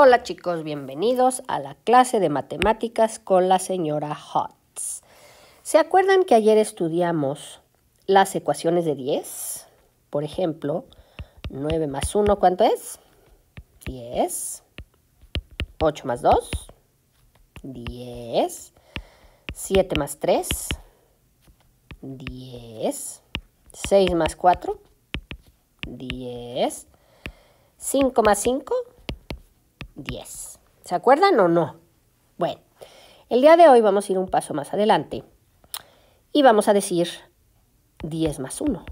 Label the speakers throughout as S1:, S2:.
S1: Hola chicos, bienvenidos a la clase de matemáticas con la señora Hotz. ¿Se acuerdan que ayer estudiamos las ecuaciones de 10? Por ejemplo, 9 más 1, ¿cuánto es? 10. 8 más 2, 10. 7 más 3, 10. 6 más 4, 10. 5 más 5, 10. 10. ¿Se acuerdan o no? Bueno, el día de hoy vamos a ir un paso más adelante y vamos a decir 10 más 1.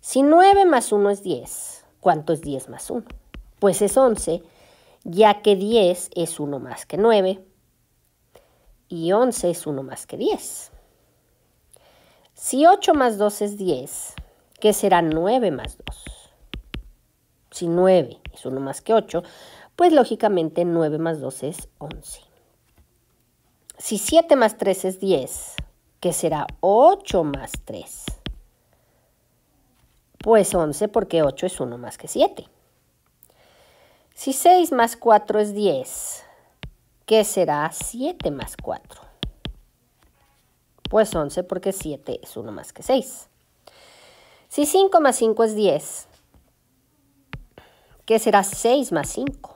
S1: Si 9 más 1 es 10, ¿cuánto es 10 más 1? Pues es 11, ya que 10 es 1 más que 9 y 11 es 1 más que 10. Si 8 más 2 es 10, ¿qué será 9 más 2? Si 9 es 1 más que 8, pues lógicamente 9 más 2 es 11. Si 7 más 3 es 10, ¿qué será 8 más 3? Pues 11 porque 8 es 1 más que 7. Si 6 más 4 es 10, ¿qué será 7 más 4? Pues 11 porque 7 es 1 más que 6. Si 5 más 5 es 10, ¿qué será 6 más 5?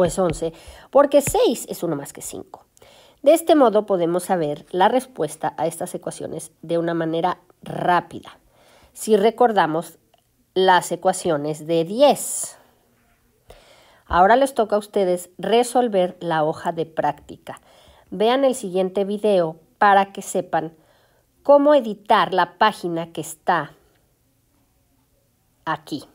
S1: pues 11, porque 6 es uno más que 5. De este modo podemos saber la respuesta a estas ecuaciones de una manera rápida. Si recordamos las ecuaciones de 10. Ahora les toca a ustedes resolver la hoja de práctica. Vean el siguiente video para que sepan cómo editar la página que está aquí.